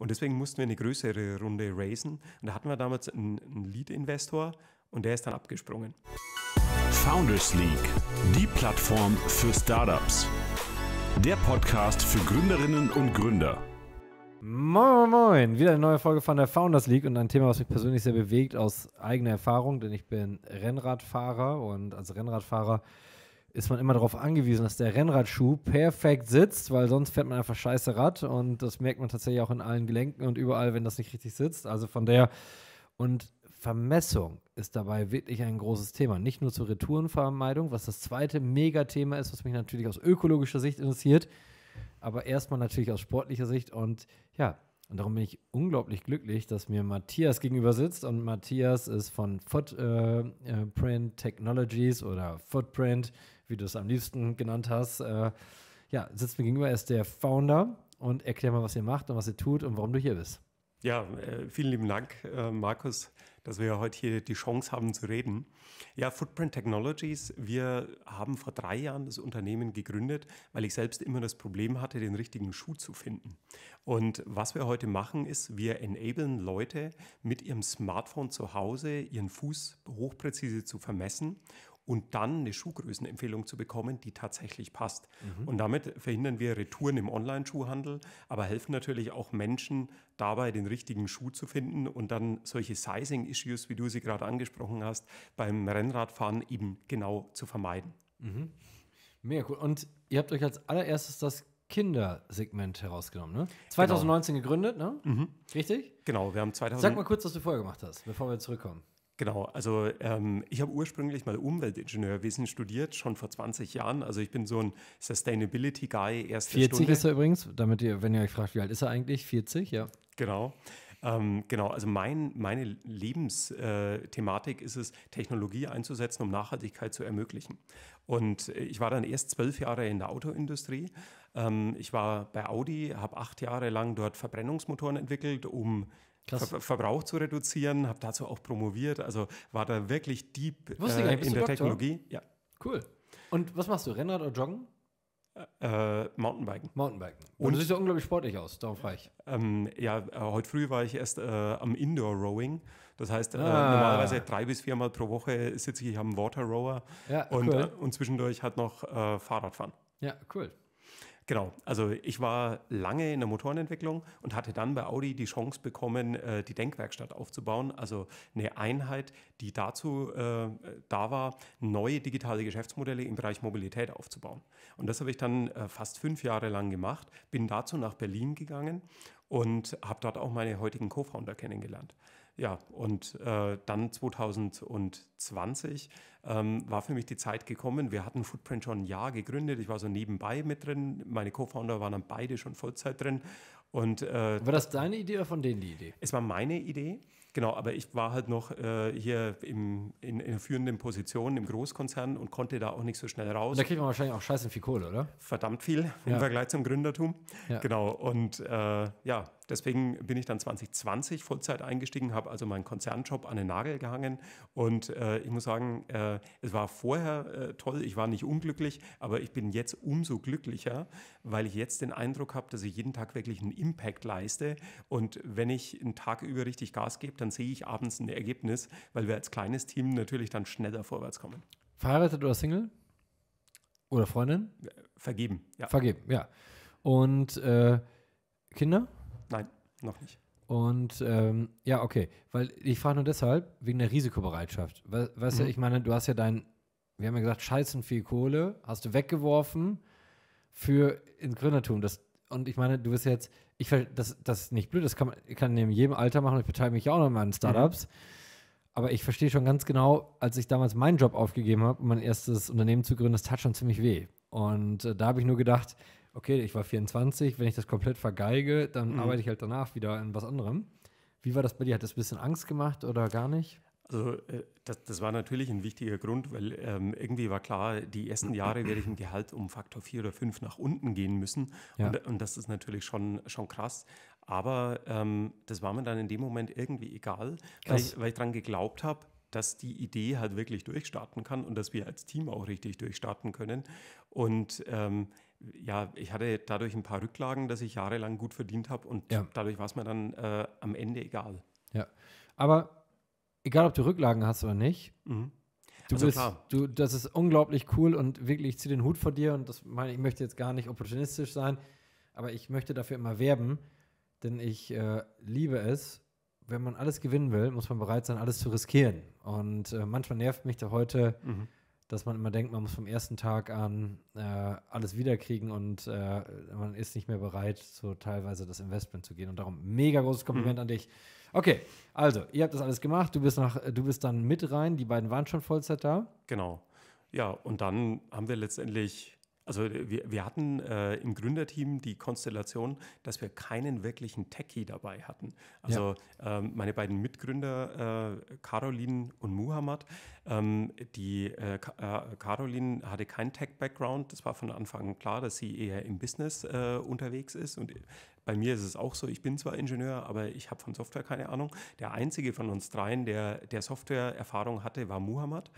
Und deswegen mussten wir eine größere Runde raisen. Und da hatten wir damals einen, einen Lead-Investor und der ist dann abgesprungen. Founders League, die Plattform für Startups. Der Podcast für Gründerinnen und Gründer. Moin, moin, wieder eine neue Folge von der Founders League und ein Thema, was mich persönlich sehr bewegt aus eigener Erfahrung, denn ich bin Rennradfahrer und als Rennradfahrer ist man immer darauf angewiesen, dass der Rennradschuh perfekt sitzt, weil sonst fährt man einfach scheiße Rad und das merkt man tatsächlich auch in allen Gelenken und überall, wenn das nicht richtig sitzt. Also von der und Vermessung ist dabei wirklich ein großes Thema. Nicht nur zur Retourenvermeidung, was das zweite Megathema ist, was mich natürlich aus ökologischer Sicht interessiert, aber erstmal natürlich aus sportlicher Sicht. Und ja, und darum bin ich unglaublich glücklich, dass mir Matthias gegenüber sitzt. Und Matthias ist von Footprint äh, äh, Technologies oder Footprint wie du es am liebsten genannt hast. Äh, ja, sitzt mir gegenüber, er ist der Founder und erklär mal, was ihr macht und was ihr tut und warum du hier bist. Ja, äh, vielen lieben Dank, äh, Markus, dass wir heute hier die Chance haben zu reden. Ja, Footprint Technologies, wir haben vor drei Jahren das Unternehmen gegründet, weil ich selbst immer das Problem hatte, den richtigen Schuh zu finden. Und was wir heute machen, ist, wir enablen Leute mit ihrem Smartphone zu Hause, ihren Fuß hochpräzise zu vermessen und dann eine Schuhgrößenempfehlung zu bekommen, die tatsächlich passt. Mhm. Und damit verhindern wir Retouren im Online-Schuhhandel, aber helfen natürlich auch Menschen dabei, den richtigen Schuh zu finden und dann solche Sizing-Issues, wie du sie gerade angesprochen hast, beim Rennradfahren eben genau zu vermeiden. Mhm. Mega cool. Und ihr habt euch als allererstes das Kindersegment herausgenommen, ne? 2019 genau. gegründet, ne? Mhm. Richtig? Genau, wir haben 2000. Sag mal kurz, was du vorher gemacht hast, bevor wir zurückkommen. Genau, also ähm, ich habe ursprünglich mal Umweltingenieurwesen studiert, schon vor 20 Jahren. Also ich bin so ein Sustainability Guy erst. 40 Stunde. ist er übrigens, damit ihr, wenn ihr euch fragt, wie alt ist er eigentlich? 40, ja. Genau. Ähm, genau, also mein, meine Lebensthematik äh, ist es, Technologie einzusetzen, um Nachhaltigkeit zu ermöglichen. Und äh, ich war dann erst zwölf Jahre in der Autoindustrie. Ähm, ich war bei Audi, habe acht Jahre lang dort Verbrennungsmotoren entwickelt, um Ver Verbrauch zu reduzieren, habe dazu auch promoviert, also war da wirklich deep äh, in der Doktor? Technologie. Ja. Cool. Und was machst du, Rennrad oder Joggen? Äh, Mountainbiken. Mountainbiken. Und du siehst ja unglaublich sportlich aus, darum frage ich. Ähm, ja, äh, heute früh war ich erst äh, am Indoor-Rowing. Das heißt, äh, ah. äh, normalerweise drei bis viermal pro Woche sitze ich am Water Rower ja, und, cool. Äh, und zwischendurch halt noch Fahrradfahren. Ja, cool. Genau, also ich war lange in der Motorenentwicklung und hatte dann bei Audi die Chance bekommen, äh, die Denkwerkstatt aufzubauen, also eine Einheit, die dazu äh, da war, neue digitale Geschäftsmodelle im Bereich Mobilität aufzubauen. Und das habe ich dann äh, fast fünf Jahre lang gemacht, bin dazu nach Berlin gegangen und habe dort auch meine heutigen Co-Founder kennengelernt. Ja, und äh, dann 2020 ähm, war für mich die Zeit gekommen. Wir hatten Footprint schon ein Jahr gegründet. Ich war so nebenbei mit drin. Meine Co-Founder waren dann beide schon Vollzeit drin. Und, äh, war das deine Idee oder von denen die Idee? Es war meine Idee. Genau, aber ich war halt noch äh, hier im, in, in führenden Position im Großkonzern und konnte da auch nicht so schnell raus. Und da kriegt man wahrscheinlich auch scheiße viel Kohle, oder? Verdammt viel ja. im Vergleich zum Gründertum. Ja. Genau, und äh, ja, Deswegen bin ich dann 2020 Vollzeit eingestiegen, habe also meinen Konzernjob an den Nagel gehangen und äh, ich muss sagen, äh, es war vorher äh, toll, ich war nicht unglücklich, aber ich bin jetzt umso glücklicher, weil ich jetzt den Eindruck habe, dass ich jeden Tag wirklich einen Impact leiste und wenn ich einen Tag über richtig Gas gebe, dann sehe ich abends ein Ergebnis, weil wir als kleines Team natürlich dann schneller vorwärts kommen. Verheiratet oder Single? Oder Freundin? Äh, vergeben, ja. Vergeben, ja. Und äh, Kinder? Noch nicht. Und ähm, ja, okay. Weil ich frage nur deshalb, wegen der Risikobereitschaft. We weißt mhm. du, ich meine, du hast ja dein, wir haben ja gesagt, scheißen viel Kohle, hast du weggeworfen für ins Gründertum. Das, und ich meine, du bist jetzt, ich das, das ist nicht blöd, das kann man kann in jedem Alter machen. Ich beteilige mich auch noch mal an Startups. Mhm. Aber ich verstehe schon ganz genau, als ich damals meinen Job aufgegeben habe, um mein erstes Unternehmen zu gründen, das tat schon ziemlich weh. Und äh, da habe ich nur gedacht, okay, ich war 24, wenn ich das komplett vergeige, dann mhm. arbeite ich halt danach wieder in was anderem. Wie war das bei dir? Hat das ein bisschen Angst gemacht oder gar nicht? Also äh, das, das, war natürlich ein wichtiger Grund, weil ähm, irgendwie war klar, die ersten Jahre werde ich im Gehalt um Faktor 4 oder 5 nach unten gehen müssen. Ja. Und, und, das ist natürlich schon, schon krass. Aber ähm, das war mir dann in dem Moment irgendwie egal, weil ich, weil ich, dran geglaubt habe, dass die Idee halt wirklich durchstarten kann und dass wir als Team auch richtig durchstarten können. Und ähm, ja, ich hatte dadurch ein paar Rücklagen, dass ich jahrelang gut verdient habe und ja. dadurch war es mir dann äh, am Ende egal. Ja, aber egal, ob du Rücklagen hast oder nicht, mhm. du also bist, klar. du, das ist unglaublich cool und wirklich, ich ziehe den Hut vor dir und das meine ich möchte jetzt gar nicht opportunistisch sein, aber ich möchte dafür immer werben, denn ich äh, liebe es. Wenn man alles gewinnen will, muss man bereit sein, alles zu riskieren. Und äh, manchmal nervt mich da heute. Mhm dass man immer denkt, man muss vom ersten Tag an äh, alles wiederkriegen und äh, man ist nicht mehr bereit, so teilweise das Investment zu gehen. Und darum mega großes Kompliment mhm. an dich. Okay, also, ihr habt das alles gemacht, du bist, nach, du bist dann mit rein, die beiden waren schon Vollzeit da. Genau. Ja, und dann haben wir letztendlich also wir, wir hatten äh, im Gründerteam die Konstellation, dass wir keinen wirklichen Techie dabei hatten. Also ja. ähm, meine beiden Mitgründer, äh, Caroline und Muhammad, ähm, die äh, äh Caroline hatte keinen Tech-Background. Das war von Anfang an klar, dass sie eher im Business äh, unterwegs ist. Und bei mir ist es auch so, ich bin zwar Ingenieur, aber ich habe von Software keine Ahnung. Der einzige von uns dreien, der, der Software-Erfahrung hatte, war Muhammad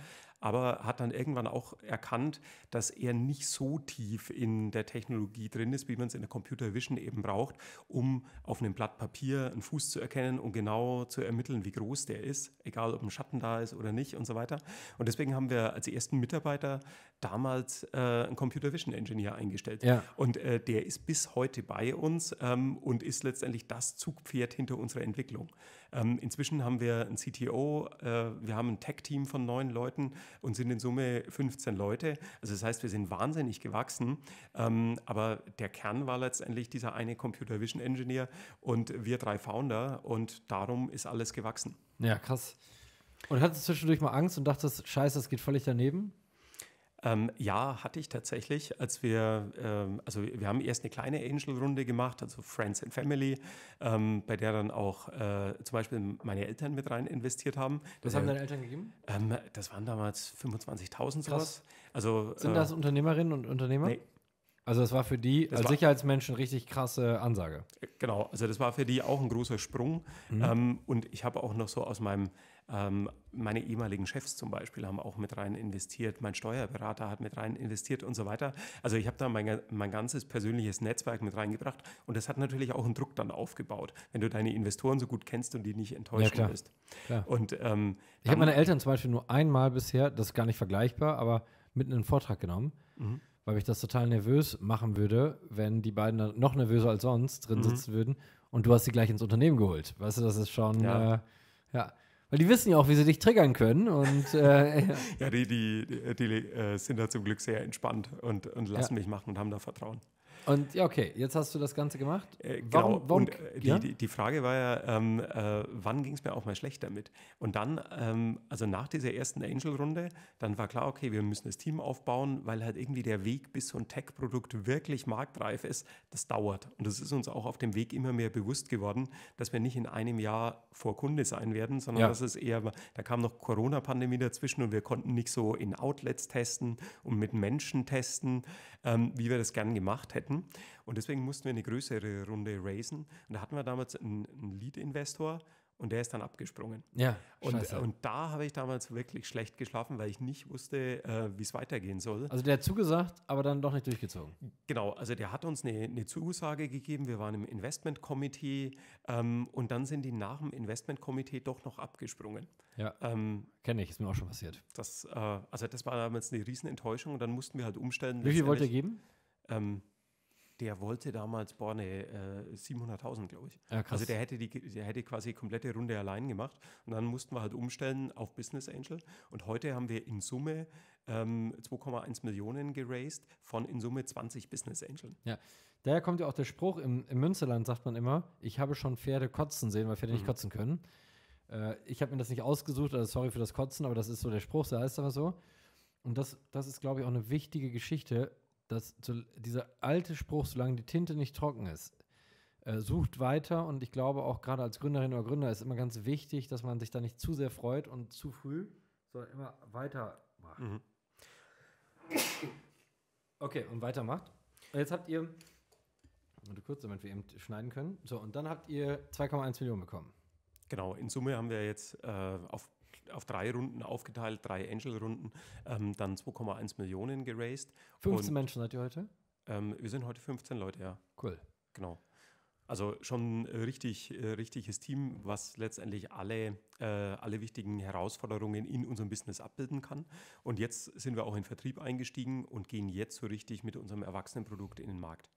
aber hat dann irgendwann auch erkannt, dass er nicht so tief in der Technologie drin ist, wie man es in der Computer Vision eben braucht, um auf einem Blatt Papier einen Fuß zu erkennen und genau zu ermitteln, wie groß der ist, egal ob ein Schatten da ist oder nicht und so weiter. Und deswegen haben wir als ersten Mitarbeiter damals äh, einen Computer Vision Engineer eingestellt. Ja. Und äh, der ist bis heute bei uns ähm, und ist letztendlich das Zugpferd hinter unserer Entwicklung. Ähm, inzwischen haben wir ein CTO, äh, wir haben ein Tech-Team von neun Leuten und sind in Summe 15 Leute. Also das heißt, wir sind wahnsinnig gewachsen. Ähm, aber der Kern war letztendlich dieser eine Computer Vision Engineer und wir drei Founder und darum ist alles gewachsen. Ja, krass. Und hattest du zwischendurch mal Angst und dachtest, scheiße, das geht völlig daneben? Ähm, ja, hatte ich tatsächlich, als wir, ähm, also wir haben erst eine kleine Angel-Runde gemacht, also Friends and Family, ähm, bei der dann auch äh, zum Beispiel meine Eltern mit rein investiert haben. Was haben deine Eltern gegeben? Ähm, das waren damals 25.000 sowas. Also, Sind äh, das Unternehmerinnen und Unternehmer? Nee. Also das war für die das als Sicherheitsmenschen richtig krasse Ansage. Genau, also das war für die auch ein großer Sprung. Mhm. Ähm, und ich habe auch noch so aus meinem ähm, meine ehemaligen Chefs zum Beispiel haben auch mit rein investiert, mein Steuerberater hat mit rein investiert und so weiter. Also ich habe da mein, mein ganzes persönliches Netzwerk mit reingebracht und das hat natürlich auch einen Druck dann aufgebaut, wenn du deine Investoren so gut kennst und die nicht enttäuschen ja, klar. bist. Klar. Und, ähm, ich habe meine Eltern zum Beispiel nur einmal bisher, das ist gar nicht vergleichbar, aber mitten in Vortrag genommen. Mhm weil mich das total nervös machen würde, wenn die beiden noch nervöser als sonst drin mhm. sitzen würden und du hast sie gleich ins Unternehmen geholt. Weißt du, das ist schon, ja. Äh, ja. Weil die wissen ja auch, wie sie dich triggern können. Und, äh, ja, die, die, die, die äh, sind da zum Glück sehr entspannt und, und lassen ja. mich machen und haben da Vertrauen. Und ja, okay, jetzt hast du das Ganze gemacht. Äh, genau. warum, genau. Warum, und äh, ja? die, die, Frage war ja, ähm, äh, wann ging es mir auch mal schlecht damit? Und dann, ähm, also nach dieser ersten Angel-Runde, dann war klar, okay, wir müssen das Team aufbauen, weil halt irgendwie der Weg, bis so ein Tech-Produkt wirklich marktreif ist, das dauert. Und das ist uns auch auf dem Weg immer mehr bewusst geworden, dass wir nicht in einem Jahr vor Kunde sein werden, sondern ja. dass es eher, da kam noch Corona-Pandemie dazwischen und wir konnten nicht so in Outlets testen und mit Menschen testen ähm, wie wir das gern gemacht hätten. Und deswegen mussten wir eine größere Runde raisen. Und da hatten wir damals einen, einen Lead-Investor, und der ist dann abgesprungen. Ja. Und, und, da habe ich damals wirklich schlecht geschlafen, weil ich nicht wusste, äh, wie es weitergehen soll. Also der hat zugesagt, aber dann doch nicht durchgezogen. Genau, also der hat uns eine, eine Zusage gegeben. Wir waren im Investmentkomitee ähm, und dann sind die nach dem Investmentkomitee doch noch abgesprungen. Ja. Ähm, Kenne ich, ist mir auch schon passiert. Das, äh, also das war damals eine Riesenenttäuschung und dann mussten wir halt umstellen. Wie viel wollt ihr geben? Ähm, der wollte damals Borne äh, 700.000, glaube ich. Ja, also der hätte, die, der hätte quasi komplette Runde allein gemacht. Und dann mussten wir halt umstellen auf Business Angel. Und heute haben wir in Summe ähm, 2,1 Millionen geraced von in Summe 20 Business Angeln. Ja, daher kommt ja auch der Spruch, im, im Münsterland sagt man immer, ich habe schon Pferde kotzen sehen, weil Pferde mhm. nicht kotzen können. Äh, ich habe mir das nicht ausgesucht, also sorry für das Kotzen, aber das ist so der Spruch, so heißt aber so. Und das, das ist, glaube ich, auch eine wichtige Geschichte, dass so, dieser alte Spruch, solange die Tinte nicht trocken ist, äh, sucht weiter und ich glaube auch gerade als Gründerin oder Gründer ist immer ganz wichtig, dass man sich da nicht zu sehr freut und zu früh, sondern immer weitermacht. Mhm. Okay, und weitermacht. Jetzt habt ihr, warte kurz, damit wir eben schneiden können. So, und dann habt ihr 2,1 Millionen bekommen. Genau, in Summe haben wir jetzt äh, auf auf drei Runden aufgeteilt, drei Angel-Runden, ähm, dann 2,1 Millionen geraced. 15 und, Menschen seid ihr heute? Ähm, wir sind heute 15 Leute, ja. Cool. Genau. Also schon äh, richtig, äh, richtiges Team, was letztendlich alle, äh, alle wichtigen Herausforderungen in unserem Business abbilden kann. Und jetzt sind wir auch in Vertrieb eingestiegen und gehen jetzt so richtig mit unserem Erwachsenenprodukt in den Markt.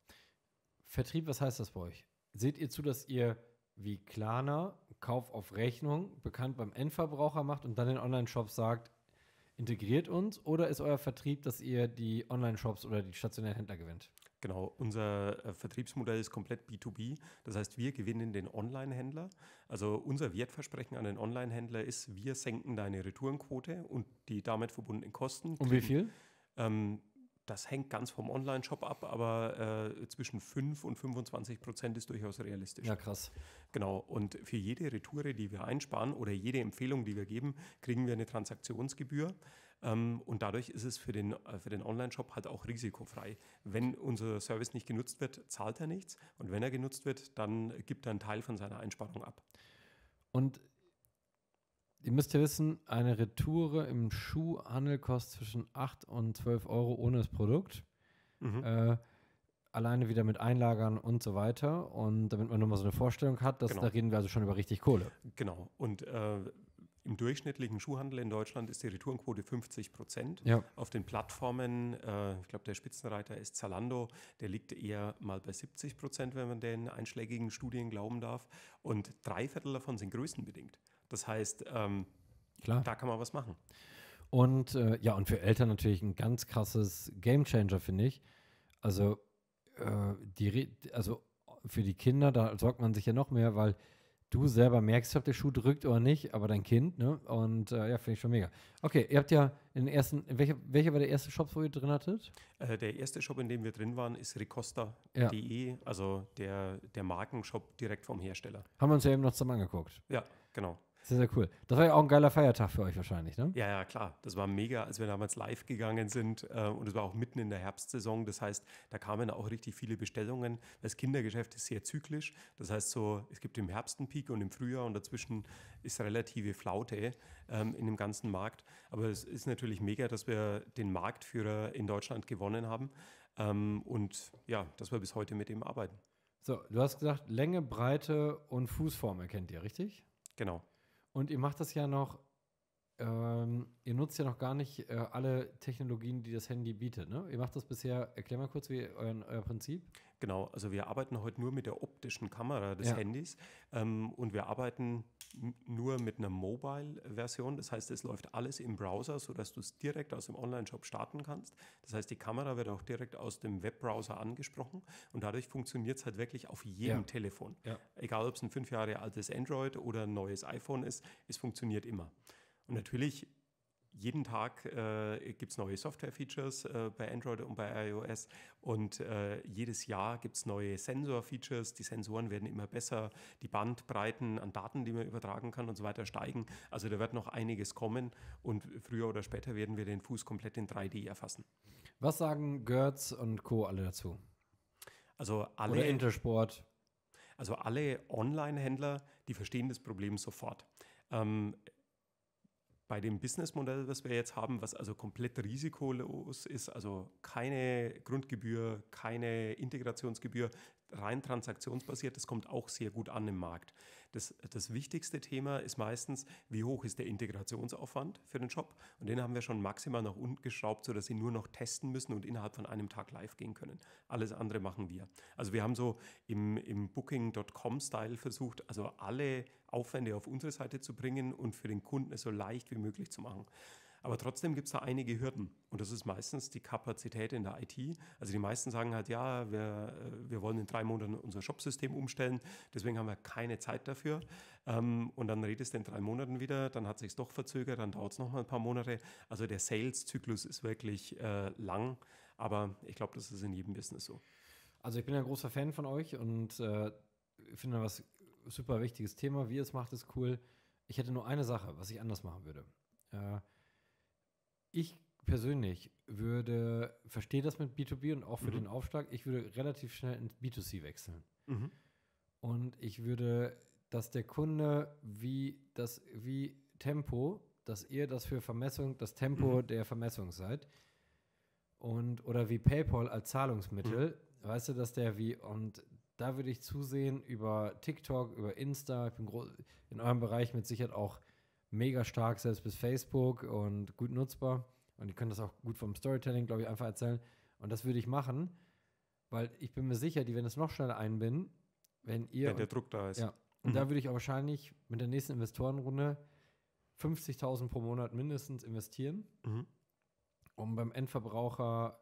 Vertrieb, was heißt das bei euch? Seht ihr zu, dass ihr wie Klarna Kauf auf Rechnung bekannt beim Endverbraucher macht und dann den online shop sagt, integriert uns oder ist euer Vertrieb, dass ihr die Online-Shops oder die stationären Händler gewinnt? Genau, unser äh, Vertriebsmodell ist komplett B2B. Das heißt, wir gewinnen den Online-Händler. Also unser Wertversprechen an den Online-Händler ist, wir senken deine Retourenquote und die damit verbundenen Kosten. Um wie viel? Ähm, das hängt ganz vom Online-Shop ab, aber äh, zwischen 5 und 25 Prozent ist durchaus realistisch. Ja, krass. Genau. Und für jede Retoure, die wir einsparen oder jede Empfehlung, die wir geben, kriegen wir eine Transaktionsgebühr. Ähm, und dadurch ist es für den, äh, für den Online-Shop halt auch risikofrei. Wenn unser Service nicht genutzt wird, zahlt er nichts. Und wenn er genutzt wird, dann gibt er einen Teil von seiner Einsparung ab. Und Ihr müsst ja wissen, eine Retour im Schuhhandel kostet zwischen 8 und 12 Euro ohne das Produkt. Mhm. Äh, alleine wieder mit Einlagern und so weiter. Und damit man nur mal so eine Vorstellung hat, dass, genau. da reden wir also schon über richtig Kohle. Genau. Und äh, im durchschnittlichen Schuhhandel in Deutschland ist die Retourenquote 50 Prozent. Ja. Auf den Plattformen, äh, ich glaube, der Spitzenreiter ist Zalando, der liegt eher mal bei 70 Prozent, wenn man den einschlägigen Studien glauben darf. Und drei Viertel davon sind größenbedingt. Das heißt, ähm, Klar. da kann man was machen. Und äh, ja, und für Eltern natürlich ein ganz krasses Game Changer, finde ich. Also, äh, die, also für die Kinder, da sorgt man sich ja noch mehr, weil du selber merkst, ob der Schuh drückt oder nicht, aber dein Kind, ne? Und äh, ja, finde ich schon mega. Okay, ihr habt ja den ersten, welcher, welcher war der erste Shop, wo ihr drin hattet? Äh, der erste Shop, in dem wir drin waren, ist ricosta.de, ja. E, also der, der Markenshop direkt vom Hersteller. Haben wir uns ja eben noch zusammen angeguckt. Ja, genau. Sehr, sehr cool. Das war ja auch ein geiler Feiertag für euch wahrscheinlich, ne? Ja, ja, klar. Das war mega, als wir damals live gegangen sind äh, und es war auch mitten in der Herbstsaison. Das heißt, da kamen auch richtig viele Bestellungen. Das Kindergeschäft ist sehr zyklisch. Das heißt so, es gibt im Herbst einen Peak und im Frühjahr und dazwischen ist relative Flaute ähm, in dem ganzen Markt. Aber es ist natürlich mega, dass wir den Marktführer in Deutschland gewonnen haben ähm, und ja, dass wir bis heute mit ihm arbeiten. So, du hast gesagt, Länge, Breite und Fußform erkennt ihr, richtig? Genau. Und ihr macht das ja noch ähm, ihr nutzt ja noch gar nicht äh, alle Technologien, die das Handy bietet. Ne? Ihr macht das bisher, erklär mal kurz, wie euren, euer Prinzip. Genau, also wir arbeiten heute nur mit der optischen Kamera des ja. Handys ähm, und wir arbeiten nur mit einer Mobile-Version. Das heißt, es läuft alles im Browser, sodass du es direkt aus dem Online-Shop starten kannst. Das heißt, die Kamera wird auch direkt aus dem Webbrowser angesprochen und dadurch funktioniert es halt wirklich auf jedem ja. Telefon. Ja. Egal, ob es ein fünf Jahre altes Android oder ein neues iPhone ist, es funktioniert immer. Und natürlich jeden Tag äh, gibt es neue Software-Features äh, bei Android und bei iOS und äh, jedes Jahr gibt es neue Sensor-Features. Die Sensoren werden immer besser, die Bandbreiten an Daten, die man übertragen kann und so weiter steigen. Also da wird noch einiges kommen und früher oder später werden wir den Fuß komplett in 3D erfassen. Was sagen Gertz und Co. alle dazu? Also alle. Oder Intersport. Also alle Online-Händler, die verstehen das Problem sofort. Ähm, bei dem Businessmodell, was wir jetzt haben, was also komplett risikolos ist, also keine Grundgebühr, keine Integrationsgebühr, rein transaktionsbasiert, das kommt auch sehr gut an im Markt. Das, das wichtigste Thema ist meistens, wie hoch ist der Integrationsaufwand für den Shop? Und den haben wir schon maximal nach unten geschraubt, sodass sie nur noch testen müssen und innerhalb von einem Tag live gehen können. Alles andere machen wir. Also wir haben so im, im Booking.com-Style versucht, also alle Aufwände auf unsere Seite zu bringen und für den Kunden es so leicht wie möglich zu machen. Aber trotzdem gibt es da einige Hürden. Und das ist meistens die Kapazität in der IT. Also die meisten sagen halt, ja, wir, äh, wir wollen in drei Monaten unser Shopsystem umstellen, deswegen haben wir keine Zeit dafür. Ähm, und dann redest du in drei Monaten wieder, dann hat sich's doch verzögert, dann dauert es nochmal ein paar Monate. Also der Sales-Zyklus ist wirklich äh, lang, aber ich glaube, das ist in jedem Business so. Also ich bin ein großer Fan von euch und äh, finde was super wichtiges Thema. Wie ihr es macht, ist cool. Ich hätte nur eine Sache, was ich anders machen würde. Äh, ich persönlich würde, verstehe das mit B2B und auch für mhm. den Aufschlag, ich würde relativ schnell ins B2C wechseln. Mhm. Und ich würde, dass der Kunde wie das, wie Tempo, dass ihr das für Vermessung, das Tempo mhm. der Vermessung seid. Und, oder wie PayPal als Zahlungsmittel, mhm. weißt du, dass der wie, und da würde ich zusehen über TikTok, über Insta, ich bin in eurem Bereich mit Sicherheit auch mega stark, selbst bis Facebook und gut nutzbar. Und die können das auch gut vom Storytelling, glaube ich, einfach erzählen. Und das würde ich machen, weil ich bin mir sicher, die werden es noch schneller einbinden, wenn ihr. Wenn der Druck da ist. Ja. Und mhm. da würde ich auch wahrscheinlich mit der nächsten Investorenrunde 50.000 pro Monat mindestens investieren, mhm. um beim Endverbraucher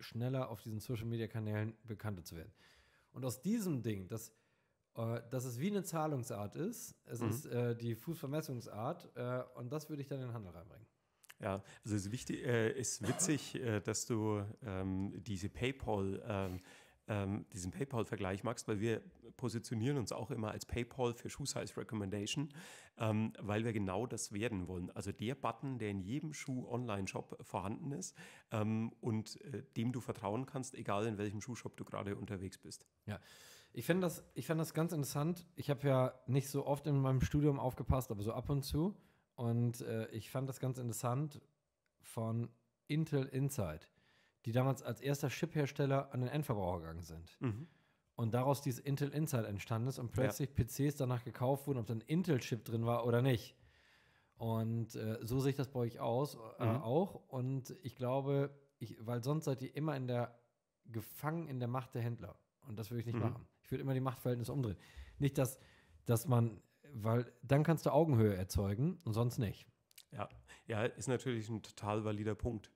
schneller auf diesen Social-Media-Kanälen bekannter zu werden. Und aus diesem Ding, dass äh, dass es wie eine Zahlungsart ist. Es mhm. ist äh, die Fußvermessungsart äh, und das würde ich dann in den Handel reinbringen. Ja, also es ist, wichtig, äh, ist witzig, äh, dass du ähm, diese PayPal, ähm, ähm, diesen PayPal-Vergleich machst, weil wir positionieren uns auch immer als PayPal für Shoe Size Recommendation, ähm, weil wir genau das werden wollen. Also der Button, der in jedem Schuh-Online-Shop vorhanden ist ähm, und äh, dem du vertrauen kannst, egal in welchem Schuhshop du gerade unterwegs bist. Ja, ich finde das, find das ganz interessant. Ich habe ja nicht so oft in meinem Studium aufgepasst, aber so ab und zu. Und äh, ich fand das ganz interessant von Intel Insight, die damals als erster Chip-Hersteller an den Endverbraucher gegangen sind. Mhm. Und daraus dieses Intel Insight entstanden ist und plötzlich ja. PCs danach gekauft wurden, ob da ein Intel-Chip drin war oder nicht. Und äh, so sehe ich das bei euch aus, äh, mhm. auch. Und ich glaube, ich, weil sonst seid ihr immer in der gefangen in der Macht der Händler. Und das würde ich nicht mhm. machen. Ich würde immer die Machtverhältnisse umdrehen. Nicht, dass, dass man, weil dann kannst du Augenhöhe erzeugen und sonst nicht. Ja, ja, ist natürlich ein total valider Punkt.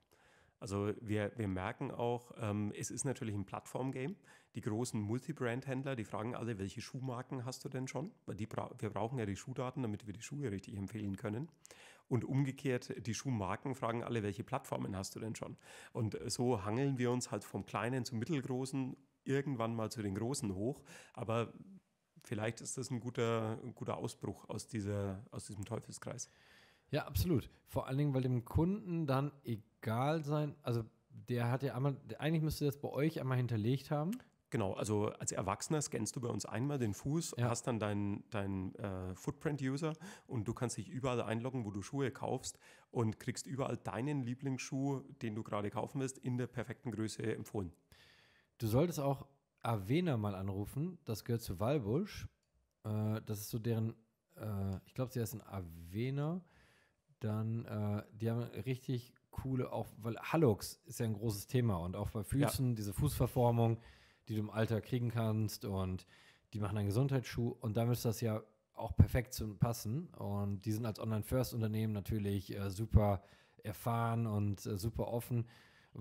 Also wir, wir merken auch, ähm, es ist natürlich ein Plattform-Game. Die großen Multi-Brand-Händler, die fragen alle, welche Schuhmarken hast du denn schon? Weil die bra wir brauchen ja die Schuhdaten, damit wir die Schuhe richtig empfehlen können. Und umgekehrt, die Schuhmarken fragen alle, welche Plattformen hast du denn schon? Und so hangeln wir uns halt vom Kleinen zum Mittelgroßen irgendwann mal zu den Großen hoch. Aber vielleicht ist das ein guter, ein guter Ausbruch aus, dieser, aus diesem Teufelskreis. Ja, absolut. Vor allen Dingen, weil dem Kunden dann egal sein, also der hat ja einmal, eigentlich müsste das bei euch einmal hinterlegt haben. Genau, also als Erwachsener scannst du bei uns einmal den Fuß, ja. hast dann deinen dein, äh, Footprint-User und du kannst dich überall einloggen, wo du Schuhe kaufst und kriegst überall deinen Lieblingsschuh, den du gerade kaufen willst, in der perfekten Größe empfohlen. Du solltest auch Avena mal anrufen. Das gehört zu Walbusch. Äh, das ist so deren, äh, ich glaube, sie heißen Avena. Dann, äh, die haben richtig coole, auch, weil Hallux ist ja ein großes Thema und auch bei Füßen, ja. diese Fußverformung, die du im Alter kriegen kannst und die machen einen Gesundheitsschuh und damit ist das ja auch perfekt zu passen und die sind als Online-First-Unternehmen natürlich äh, super erfahren und äh, super offen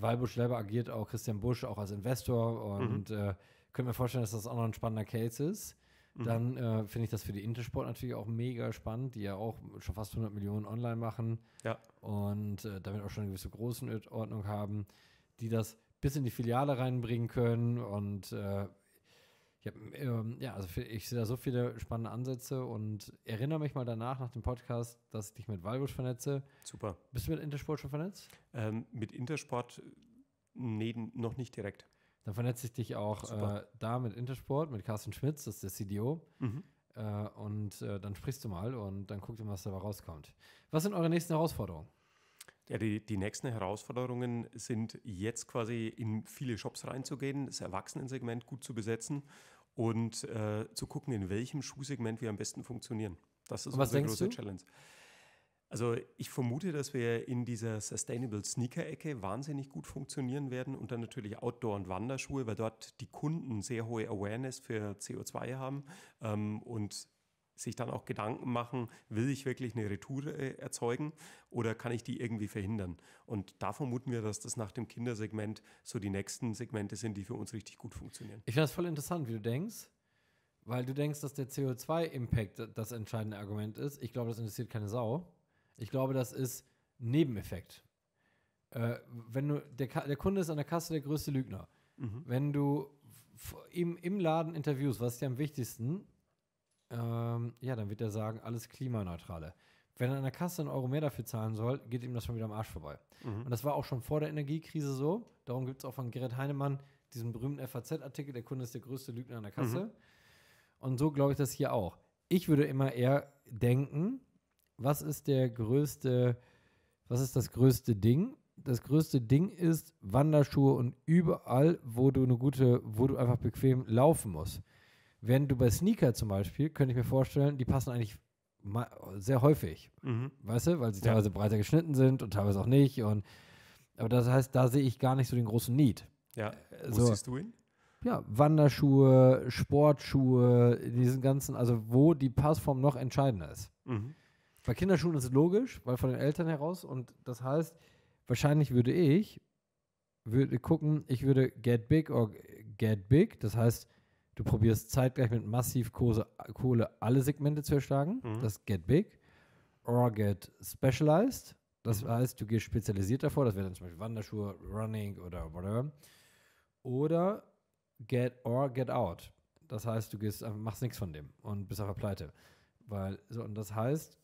Walbusch selber agiert auch Christian Busch auch als Investor mhm. und mhm. äh, können mir vorstellen, dass das auch noch ein spannender Case ist. Mhm. Dann äh, finde ich das für die Intersport natürlich auch mega spannend, die ja auch schon fast 100 Millionen online machen ja. und äh, damit auch schon eine gewisse Größenordnung haben, die das bis in die Filiale reinbringen können und äh, ich ähm, ja, also ich sehe da so viele spannende Ansätze und erinnere mich mal danach, nach dem Podcast, dass ich dich mit Walbusch vernetze. Super. Bist du mit Intersport schon vernetzt? Ähm, mit Intersport, nee, noch nicht direkt. Dann vernetze ich dich auch äh, da mit Intersport, mit Carsten Schmitz, das ist der CDO. Mhm. Äh, und äh, dann sprichst du mal und dann guckst du, was dabei rauskommt. Was sind eure nächsten Herausforderungen? Ja, die, die nächsten Herausforderungen sind jetzt quasi in viele Shops reinzugehen, das Erwachsenensegment gut zu besetzen und äh, zu gucken, in welchem Schuhsegment wir am besten funktionieren. Das ist unsere große du? Challenge. Also ich vermute, dass wir in dieser Sustainable Sneaker-Ecke wahnsinnig gut funktionieren werden und dann natürlich Outdoor- und Wanderschuhe, weil dort die Kunden sehr hohe Awareness für CO2 haben ähm, und sich dann auch Gedanken machen, will ich wirklich eine Retour äh, erzeugen oder kann ich die irgendwie verhindern? Und da vermuten wir, dass das nach dem Kindersegment so die nächsten Segmente sind, die für uns richtig gut funktionieren. Ich finde das voll interessant, wie du denkst, weil du denkst, dass der CO2-Impact das entscheidende Argument ist. Ich glaube, das interessiert keine Sau. Ich glaube, das ist Nebeneffekt. Äh, wenn du, der, der Kunde ist an der Kasse der größte Lügner. Mhm. Wenn du im, im Laden interviewst, was ist dir am wichtigsten? ähm, ja, dann wird er sagen, alles klimaneutrale. Wenn er an der Kasse einen Euro mehr dafür zahlen soll, geht ihm das schon wieder am Arsch vorbei. Mhm. Und das war auch schon vor der Energiekrise so. Darum gibt es auch von Gerrit Heinemann diesen berühmten FAZ-Artikel, der Kunde ist der größte Lügner an der Kasse. Mhm. Und so glaube ich das hier auch. Ich würde immer eher denken, was ist der größte, was ist das größte Ding? Das größte Ding ist Wanderschuhe und überall, wo du eine gute, wo du einfach bequem laufen musst. Während du bei Sneaker zum Beispiel, könnte ich mir vorstellen, die passen eigentlich sehr häufig. Mhm. Weißt du, weil sie teilweise ja. breiter geschnitten sind und teilweise auch nicht. Und, aber das heißt, da sehe ich gar nicht so den großen Need. Ja, äh, wo so. siehst du ihn? Ja, Wanderschuhe, Sportschuhe, diesen ganzen, also wo die Passform noch entscheidender ist. Mhm. Bei Kinderschuhen ist es logisch, weil von den Eltern heraus und das heißt, wahrscheinlich würde ich würde gucken, ich würde get big or get big, das heißt, Du probierst zeitgleich mit massiv Kohle, Kohle alle Segmente zu erschlagen. Mhm. Das Get Big or Get Specialized. Das mhm. heißt, du gehst spezialisiert davor. Das wäre dann zum Beispiel Wanderschuhe, Running oder whatever. Oder Get or Get Out. Das heißt, du gehst, machst nichts von dem und bist auf der pleite. Weil, so, und das heißt,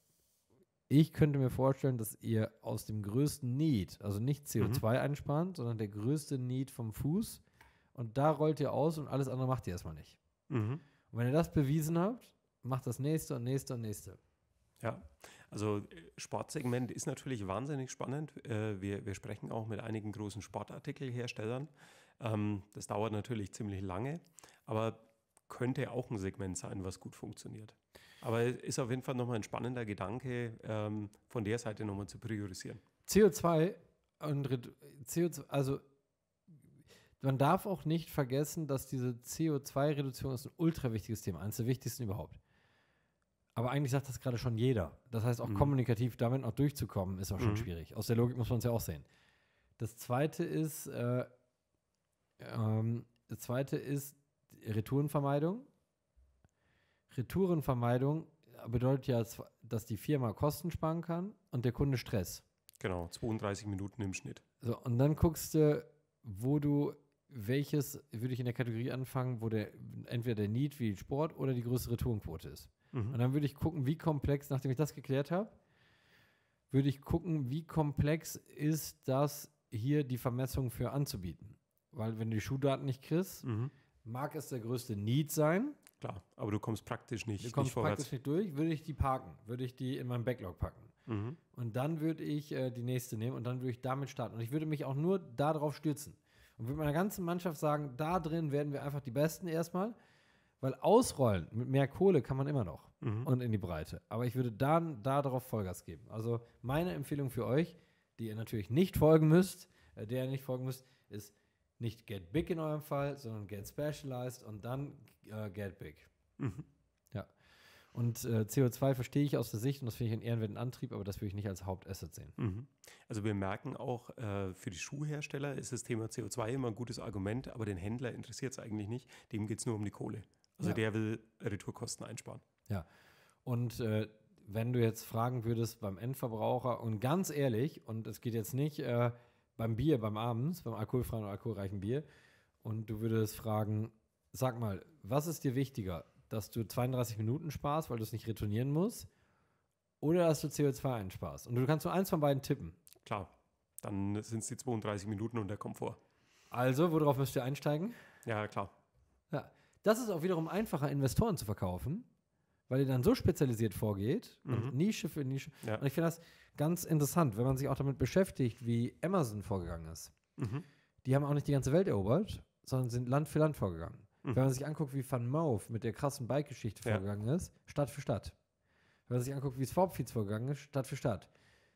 ich könnte mir vorstellen, dass ihr aus dem größten Need, also nicht CO2 mhm. einspart, sondern der größte Need vom Fuß und da rollt ihr aus und alles andere macht ihr erstmal nicht. Mhm. Und wenn ihr das bewiesen habt, macht das nächste und nächste und nächste. Ja, also äh, Sportsegment ist natürlich wahnsinnig spannend. Äh, wir, wir sprechen auch mit einigen großen Sportartikelherstellern. Ähm, das dauert natürlich ziemlich lange, aber könnte auch ein Segment sein, was gut funktioniert. Aber ist auf jeden Fall nochmal ein spannender Gedanke, ähm, von der Seite nochmal zu priorisieren. CO2 und CO2, also man darf auch nicht vergessen, dass diese CO2-Reduzierung ist ein ultra wichtiges Thema, eines der wichtigsten überhaupt. Aber eigentlich sagt das gerade schon jeder. Das heißt, auch mhm. kommunikativ damit noch durchzukommen, ist auch schon mhm. schwierig. Aus der Logik muss man es ja auch sehen. Das zweite ist, äh, ähm, das zweite ist Retourenvermeidung. Retourenvermeidung bedeutet ja, dass die Firma Kosten sparen kann und der Kunde Stress. Genau, 32 Minuten im Schnitt. So, und dann guckst du, wo du welches würde ich in der Kategorie anfangen, wo der entweder der Need wie Sport oder die größere Turnquote ist. Mhm. Und dann würde ich gucken, wie komplex, nachdem ich das geklärt habe, würde ich gucken, wie komplex ist das hier die Vermessung für anzubieten. Weil wenn du die Schuhdaten nicht kriegst, mhm. mag es der größte Need sein. Klar, aber du kommst praktisch nicht, du kommst nicht praktisch vorwärts. nicht durch, würde ich die parken, würde ich die in meinen Backlog packen. Mhm. Und dann würde ich äh, die nächste nehmen und dann würde ich damit starten. Und ich würde mich auch nur darauf stürzen und mit meiner ganzen Mannschaft sagen, da drin werden wir einfach die Besten erstmal. Weil ausrollen mit mehr Kohle kann man immer noch mhm. und in die Breite. Aber ich würde dann darauf Vollgas geben. Also meine Empfehlung für euch, die ihr natürlich nicht folgen müsst, äh, der ihr nicht folgen müsst, ist nicht get big in eurem Fall, sondern get specialized und dann äh, get big. Mhm. Und äh, CO2 verstehe ich aus der Sicht und das finde ich einen ehrenwerten Antrieb, aber das würde ich nicht als Hauptasset sehen. Mhm. Also wir merken auch, äh, für die Schuhhersteller ist das Thema CO2 immer ein gutes Argument, aber den Händler interessiert es eigentlich nicht. Dem geht es nur um die Kohle. Also ja. der will Retourkosten einsparen. Ja. Und äh, wenn du jetzt fragen würdest beim Endverbraucher und ganz ehrlich, und es geht jetzt nicht äh, beim Bier, beim Abends, beim alkoholfreien oder alkoholreichen Bier, und du würdest fragen, sag mal, was ist dir wichtiger? dass du 32 Minuten sparst, weil du es nicht retournieren musst, oder dass du CO2 einsparst. Und du kannst nur eins von beiden tippen. Klar, dann sind es die 32 Minuten und der Komfort. Also, worauf müsst ihr einsteigen? Ja, klar. Ja. Das ist auch wiederum einfacher, Investoren zu verkaufen, weil ihr dann so spezialisiert vorgeht mhm. und Nische für Nische. Ja. Und ich finde das ganz interessant, wenn man sich auch damit beschäftigt, wie Amazon vorgegangen ist. Mhm. Die haben auch nicht die ganze Welt erobert, sondern sind Land für Land vorgegangen. Mhm. Wenn man sich anguckt, wie Van Mauf mit der krassen Bike-Geschichte ja. vorgegangen ist, Stadt für Stadt. Wenn man sich anguckt, wie es Forbfields vorgegangen ist, Stadt für Stadt.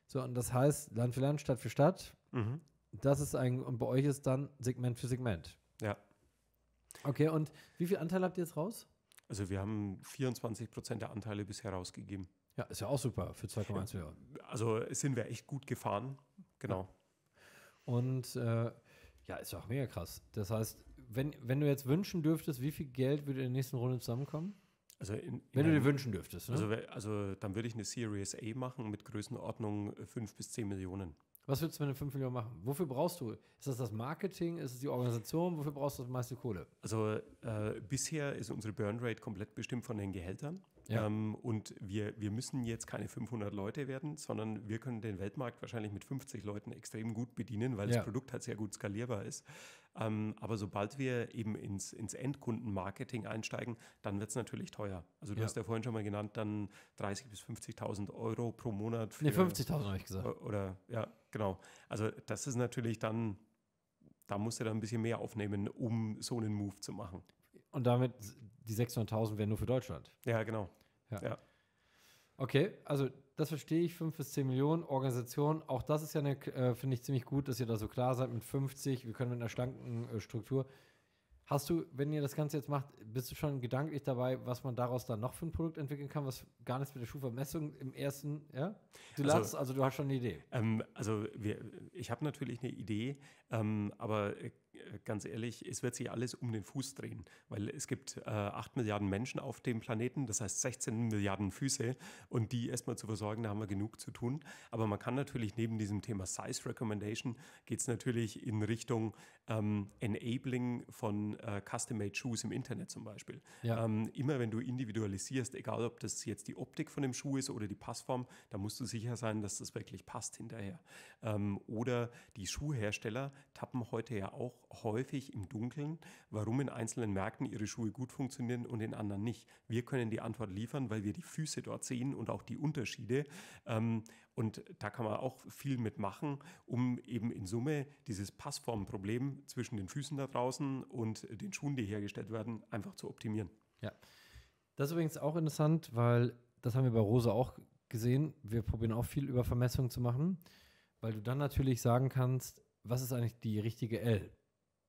So, und das heißt, Land für Land, Stadt für Stadt. Mhm. Das ist ein, und bei euch ist dann Segment für Segment. Ja. Okay, und wie viel Anteil habt ihr jetzt raus? Also, wir haben 24 Prozent der Anteile bisher rausgegeben. Ja, ist ja auch super für 2,1 Millionen. Also sind wir echt gut gefahren, genau. Ja. Und äh, ja, ist ja auch mega krass. Das heißt, wenn, wenn du jetzt wünschen dürftest, wie viel Geld würde in der nächsten Runde zusammenkommen? Also in, wenn du dir wünschen dürftest. Ne? Also, also dann würde ich eine Series A machen mit Größenordnung 5 äh, bis 10 Millionen. Was würdest du mit den 5 Millionen machen? Wofür brauchst du? Ist das das Marketing? Ist es die Organisation? Wofür brauchst du das meiste Kohle? Also äh, bisher ist unsere Burn Rate komplett bestimmt von den Gehältern. Ja. Ähm, und wir, wir müssen jetzt keine 500 Leute werden, sondern wir können den Weltmarkt wahrscheinlich mit 50 Leuten extrem gut bedienen, weil ja. das Produkt halt sehr gut skalierbar ist. Ähm, aber sobald wir eben ins, ins Endkundenmarketing einsteigen, dann wird es natürlich teuer. Also du ja. hast ja vorhin schon mal genannt, dann 30.000 bis 50.000 Euro pro Monat. Für, nee, 50.000 habe ich gesagt. Oder, ja, genau. Also das ist natürlich dann, da musst du dann ein bisschen mehr aufnehmen, um so einen Move zu machen. Und damit die 600.000 wären nur für Deutschland. Ja, genau. Ja. ja. Okay, also das verstehe ich. 5 bis 10 Millionen Organisation. Auch das ist ja eine, äh, finde ich ziemlich gut, dass ihr da so klar seid mit 50. Wir können mit einer schlanken äh, Struktur. Hast du, wenn ihr das Ganze jetzt macht, bist du schon gedanklich dabei, was man daraus dann noch für ein Produkt entwickeln kann, was gar nichts mit der Schufa-Messung im ersten, ja? Du also, lachst, also du hast schon eine Idee. Ähm, also wir, ich habe natürlich eine Idee, ähm, aber äh, ganz ehrlich, es wird sich alles um den Fuß drehen, weil es gibt äh, 8 Milliarden Menschen auf dem Planeten, das heißt 16 Milliarden Füße und die erstmal zu versorgen, da haben wir genug zu tun. Aber man kann natürlich neben diesem Thema Size Recommendation geht es natürlich in Richtung ähm, Enabling von äh, Custom-Made Shoes im Internet zum Beispiel. Ja. Ähm, immer wenn du individualisierst, egal ob das jetzt die Optik von dem Schuh ist oder die Passform, da musst du sicher sein, dass das wirklich passt hinterher. Ähm, oder die Schuhhersteller tappen heute ja auch häufig im Dunkeln, warum in einzelnen Märkten ihre Schuhe gut funktionieren und in anderen nicht. Wir können die Antwort liefern, weil wir die Füße dort sehen und auch die Unterschiede. Ähm, und da kann man auch viel mitmachen, um eben in Summe dieses Passformproblem zwischen den Füßen da draußen und den Schuhen, die hergestellt werden, einfach zu optimieren. Ja. Das ist übrigens auch interessant, weil das haben wir bei Rose auch gesehen. Wir probieren auch viel über Vermessungen zu machen, weil du dann natürlich sagen kannst, was ist eigentlich die richtige L?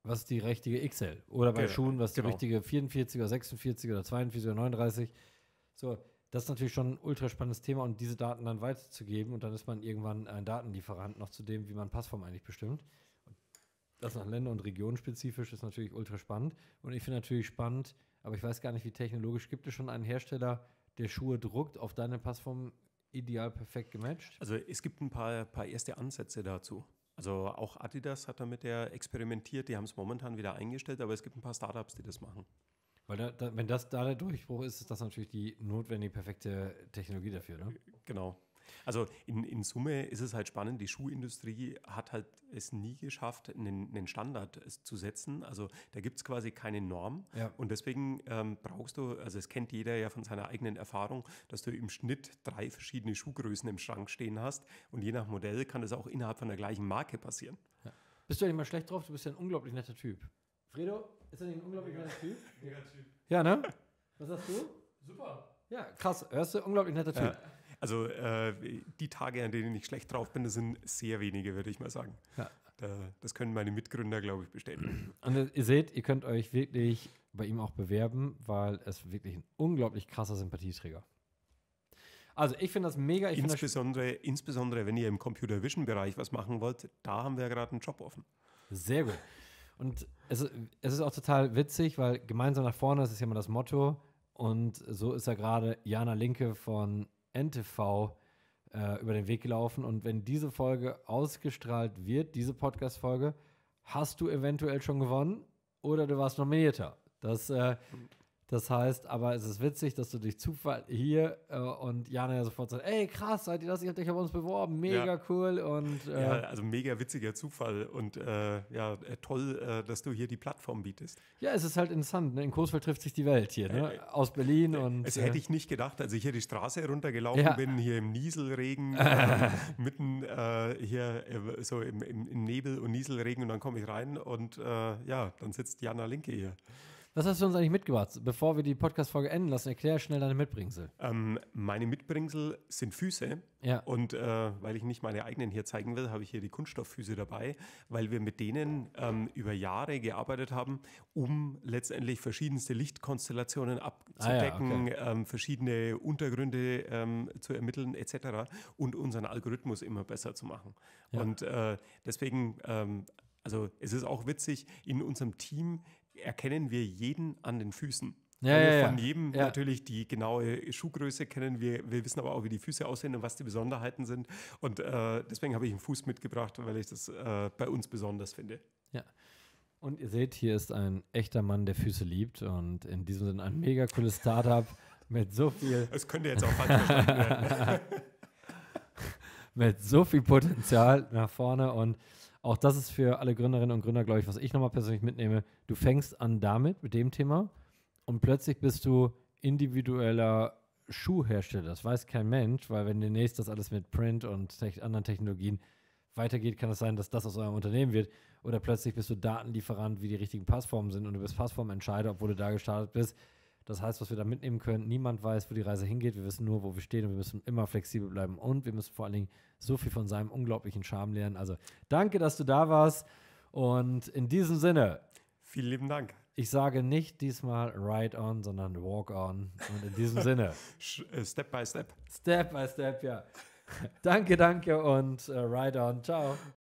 was die richtige XL oder bei genau, Schuhen, was die genau. richtige 44er, 46 oder 42 oder 39. So, das ist natürlich schon ein ultra spannendes Thema und diese Daten dann weiterzugeben und dann ist man irgendwann ein Datenlieferant noch zu dem, wie man Passform eigentlich bestimmt. das nach Länder- und Regionenspezifisch ist natürlich ultra spannend und ich finde natürlich spannend, aber ich weiß gar nicht, wie technologisch gibt es schon einen Hersteller, der Schuhe druckt auf deine Passform ideal perfekt gematcht? Also es gibt ein paar, paar erste Ansätze dazu. Also auch Adidas hat damit ja experimentiert, die haben es momentan wieder eingestellt, aber es gibt ein paar Startups, die das machen. Weil da, da, wenn das da der Durchbruch ist, ist das natürlich die notwendige perfekte Technologie dafür, ne? Genau. Also in, in Summe ist es halt spannend, die Schuhindustrie hat halt es nie geschafft, einen, einen Standard äh, zu setzen. Also da gibt es quasi keine Norm. Ja. Und deswegen ähm, brauchst du, also es kennt jeder ja von seiner eigenen Erfahrung, dass du im Schnitt drei verschiedene Schuhgrößen im Schrank stehen hast. Und je nach Modell kann das auch innerhalb von der gleichen Marke passieren. Ja. Bist du nicht mal schlecht drauf? Du bist ja ein unglaublich netter Typ. Fredo, ist er nicht ein unglaublich netter Typ? Mega Typ. Ja, ne? Was sagst du? Super. Ja, krass. Hörst du? Unglaublich netter Typ. Ja. Also äh, die Tage, an denen ich schlecht drauf bin, das sind sehr wenige, würde ich mal sagen. Ja. Da, das können meine Mitgründer, glaube ich, bestätigen. Und äh, ihr seht, ihr könnt euch wirklich bei ihm auch bewerben, weil es wirklich ein unglaublich krasser Sympathieträger. Also ich finde das mega. Ich insbesondere, das insbesondere, wenn ihr im Computer Vision Bereich was machen wollt, da haben wir ja gerade einen Job offen. Sehr gut. Und es, es ist auch total witzig, weil gemeinsam nach vorne, das ist ja immer das Motto. Und so ist ja gerade Jana Linke von NTV äh, über den Weg gelaufen. Und wenn diese Folge ausgestrahlt wird, diese Podcast-Folge, hast du eventuell schon gewonnen oder du warst nominierter. Das äh, das heißt, aber es ist witzig, dass du dich Zufall hier äh, und Jana ja sofort sagt, ey krass, seid ihr das? Ich hab dich bei uns beworben, mega ja. cool und äh, ja, also mega witziger Zufall und äh, ja äh, toll, äh, dass du hier die Plattform bietest. Ja, es ist halt interessant. Ne? In Coesfeld trifft sich die Welt hier, ne? Äh, aus Berlin und. Es hätte ich nicht gedacht, als ich hier die Straße heruntergelaufen ja. bin, hier im Nieselregen, ähm, mitten hier so im, im, Nebel und Nieselregen und dann komme ich rein und ja, dann sitzt Jana Linke hier. Was hast du uns eigentlich mitgebracht? Bevor wir die Podcast-Folge enden lassen, erklär schnell deine Mitbringsel. Ähm, meine Mitbringsel sind Füße. Ja. Und äh, weil ich nicht meine eigenen hier zeigen will, habe ich hier die Kunststofffüße dabei, weil wir mit denen ähm, über Jahre gearbeitet haben, um letztendlich verschiedenste Lichtkonstellationen abzudecken, ah ja, okay. ähm, verschiedene Untergründe ähm, zu ermitteln etc. und unseren Algorithmus immer besser zu machen. Ja. Und äh, deswegen ähm, also es ist auch witzig, in unserem Team erkennen wir jeden an den Füßen. Ja, also ja, ja, von jedem ja. natürlich die genaue Schuhgröße kennen. Wir, wir wissen aber auch, wie die Füße aussehen und was die Besonderheiten sind. Und äh, deswegen habe ich einen Fuß mitgebracht, weil ich das äh, bei uns besonders finde. Ja. Und ihr seht, hier ist ein echter Mann, der Füße liebt und in diesem Sinne ein mega cooles Startup mit so viel. Es könnte jetzt auch falsch verstanden werden. mit so viel Potenzial nach vorne und auch das ist für alle Gründerinnen und Gründer, glaube ich, was ich nochmal persönlich mitnehme. Du fängst an damit, mit dem Thema, und plötzlich bist du individueller Schuhhersteller. Das weiß kein Mensch, weil wenn demnächst das alles mit Print und anderen Technologien weitergeht, kann es sein, dass das aus eurem Unternehmen wird. Oder plötzlich bist du Datenlieferant, wie die richtigen Passformen sind und du bist Passformentscheider, obwohl du da gestartet bist. Das heißt, was wir da mitnehmen können, niemand weiß, wo die Reise hingeht. Wir wissen nur, wo wir stehen und wir müssen immer flexibel bleiben. Und wir müssen vor allen Dingen so viel von seinem unglaublichen Charme lernen. Also danke, dass du da warst. Und in diesem Sinne. Vielen lieben Dank. Ich sage nicht diesmal Ride On, sondern Walk On. Und in diesem Sinne. Äh, step by Step. Step by Step, ja. danke, danke und äh, Ride On. Ciao.